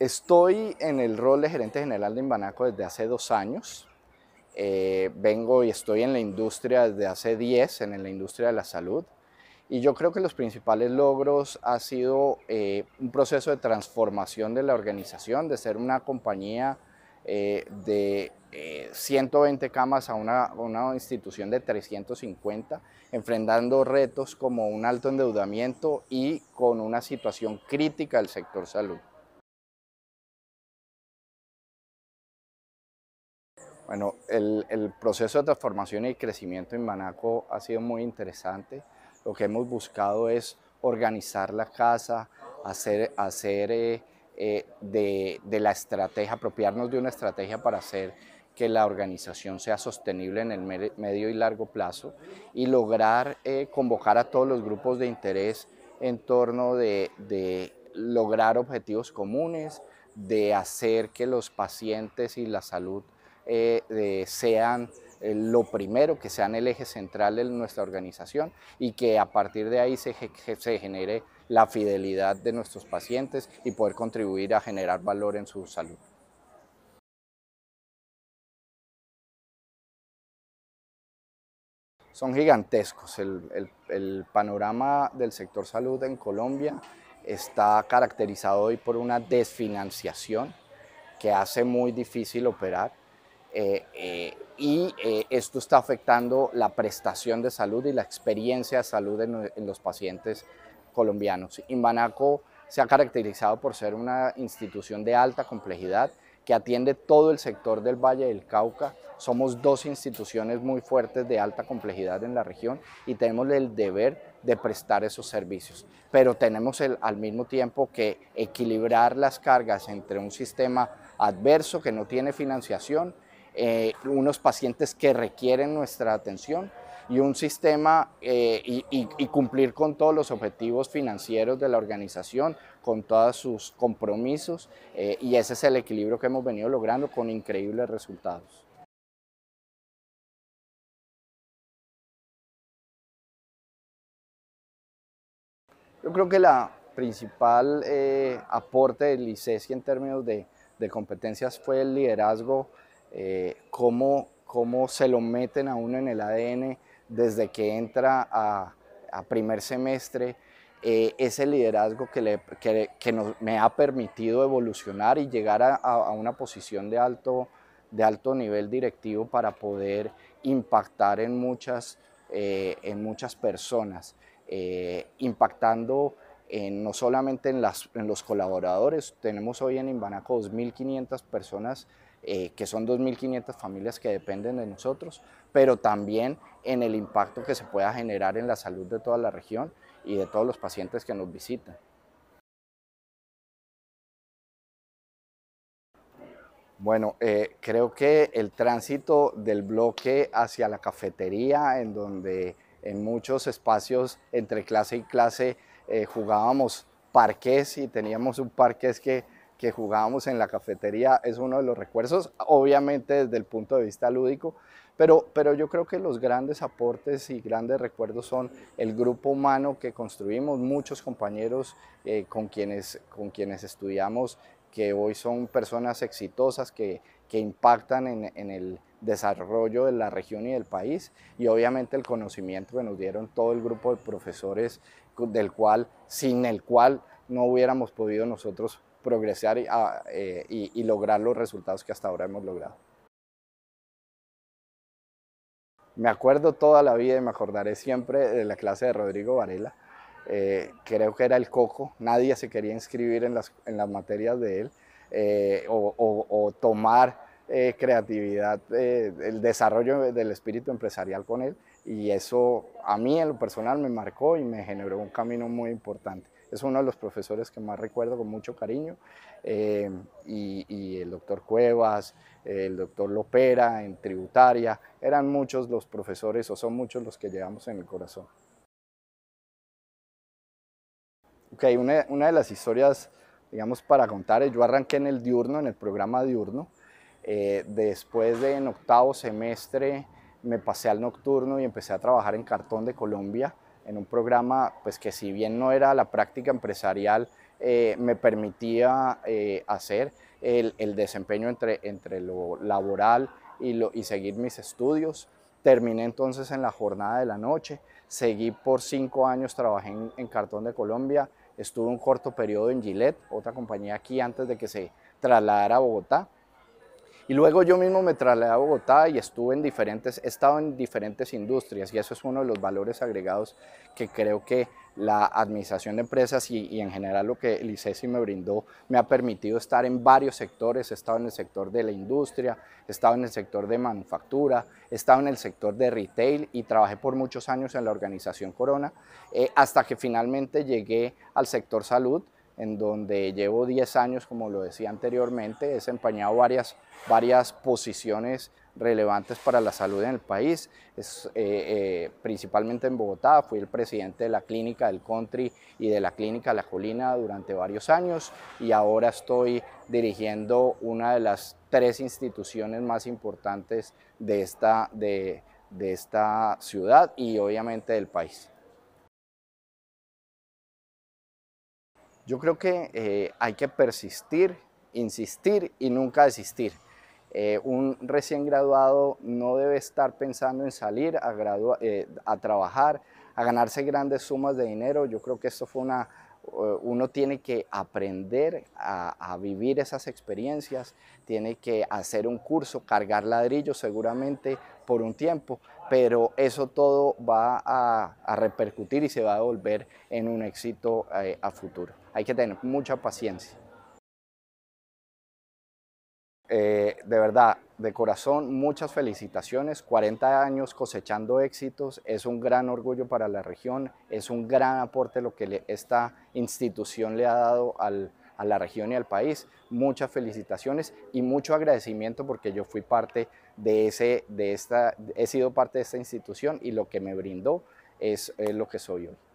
Estoy en el rol de gerente general de Imbanaco desde hace dos años. Eh, vengo y estoy en la industria desde hace 10, en la industria de la salud. Y yo creo que los principales logros ha sido eh, un proceso de transformación de la organización, de ser una compañía eh, de 120 camas a una, una, institución de 350, enfrentando retos como un alto endeudamiento y con una situación crítica del sector salud. Bueno, el, proceso de transformación y crecimiento en Manaco ha sido muy interesante. Lo que hemos buscado es organizar la casa, hacer, hacer eh, eh, de, la estrategia, apropiarnos de una estrategia para hacer que la organización sea sostenible en el medio y largo plazo y lograr eh, convocar a todos los grupos de interés en torno de, de lograr objetivos comunes, de hacer que los pacientes y la salud e, sean eh, lo primero, que sean el eje central de nuestra organización y que a partir de ahí se, genere la fidelidad de nuestros pacientes y poder contribuir a generar valor en su salud. son gigantescos. el, panorama del sector salud en Colombia está caracterizado hoy por una desfinanciación que hace muy difícil operar. Eh, eh, y eh, esto está afectando la prestación de salud y la experiencia de salud en, los pacientes colombianos. Imbanaco se ha caracterizado por ser una institución de alta complejidad que atiende todo el sector del Valle del Cauca. Somos dos instituciones muy fuertes de alta complejidad en la región y tenemos el deber de prestar esos servicios. Pero tenemos el, al mismo tiempo que equilibrar las cargas entre un sistema adverso que no tiene financiación, eh, unos pacientes que requieren nuestra atención y un sistema eh, y, cumplir con todos los objetivos financieros de la organización, con todos sus compromisos eh, y ese es el equilibrio que hemos venido logrando con increíbles resultados. Yo creo que la principal aporte del ICESI en términos de competencias fue el liderazgo eh, cómo, se lo meten a uno en el ADN desde que entra a, primer semestre, eh, ese liderazgo que, me ha permitido evolucionar y llegar a, una posición de alto, nivel directivo para poder impactar en muchas, eh, muchas personas, impactando no solamente en, en los colaboradores, tenemos hoy en Imbanaco 2.500 personas eh, que son 2.500 familias que dependen de nosotros, pero también en el impacto que se pueda generar en la salud de toda la región y de todos los pacientes que nos visitan. Bueno, eh, creo que el tránsito del bloque hacia la cafetería, en donde en muchos espacios entre clase y clase eh, jugábamos parques y teníamos un parqués que que jugábamos en la cafetería es uno de los recuerdos, obviamente desde el punto de vista lúdico, pero, pero yo creo que los grandes aportes y grandes recuerdos son el grupo humano que construimos, muchos compañeros eh, con, quienes, con quienes estudiamos que hoy son personas exitosas que, que impactan en, en, el desarrollo de la región y del país y obviamente el conocimiento que nos dieron todo el grupo de profesores del cual, sin el cual no hubiéramos podido nosotros progresar ah, eh, y, lograr los resultados que hasta ahora hemos logrado. Me acuerdo toda la vida y me acordaré siempre de la clase de Rodrigo Varela. Eh, creo que era el coco, nadie se quería inscribir en las, materias de él eh, o, tomar creatividad, el desarrollo del espíritu empresarial con él y eso a mí en lo personal me marcó y me generó un camino muy importante es uno de los profesores que más recuerdo con mucho cariño, eh, y, el doctor Cuevas, el doctor Lopera en tributaria, eran muchos los profesores o son muchos los que llevamos en el corazón. Ok, una, una de las historias, digamos, para contar, yo arranqué en el diurno, en el programa diurno, eh, después de en octavo semestre me pasé al nocturno y empecé a trabajar en Cartón de Colombia, en un programa pues que si bien no era la práctica empresarial, eh, me permitía eh, hacer el, desempeño entre, lo laboral y, y seguir mis estudios. Terminé entonces en la jornada de la noche, seguí por cinco años, trabajé en, en Cartón de Colombia, estuve un corto periodo en Gillette, otra compañía aquí antes de que se trasladara a Bogotá y luego yo mismo me trasladé a Bogotá y estuve en diferentes, he estado en diferentes industrias y eso es uno de los valores agregados que creo que la administración de empresas y, en general lo que el ICESI me brindó me ha permitido estar en varios sectores, he estado en el sector de la industria, he estado en el sector de manufactura, he estado en el sector de retail y trabajé por muchos años en la organización Corona eh, hasta que finalmente llegué al sector salud en donde llevo 10 años, como lo decía anteriormente, he desempeñado varias, varias posiciones relevantes para la salud en el país, es, eh, eh, principalmente en Bogotá, fui el presidente de la clínica del country y de la clínica La Colina durante varios años y ahora estoy dirigiendo una de las tres instituciones más importantes de esta, de, de esta ciudad y obviamente del país. Yo creo que eh, hay que persistir, insistir y nunca desistir. Eh, un recién graduado no debe estar pensando en salir eh, a, trabajar, a ganarse grandes sumas de dinero. Yo creo que esto fue una uno tiene que aprender a, vivir esas experiencias, tiene que hacer un curso, cargar ladrillos seguramente por un tiempo, pero eso todo va a, repercutir y se va a devolver en un éxito a futuro hay que tener mucha paciencia. Eh, de verdad, de corazón, muchas felicitaciones. 40 años cosechando éxitos. Es un gran orgullo para la región. Es un gran aporte lo que esta institución le ha dado a la región y al país. Muchas felicitaciones y mucho agradecimiento porque yo fui parte de, ese, de esta, he sido parte de esta institución y lo que me brindó es lo que soy hoy.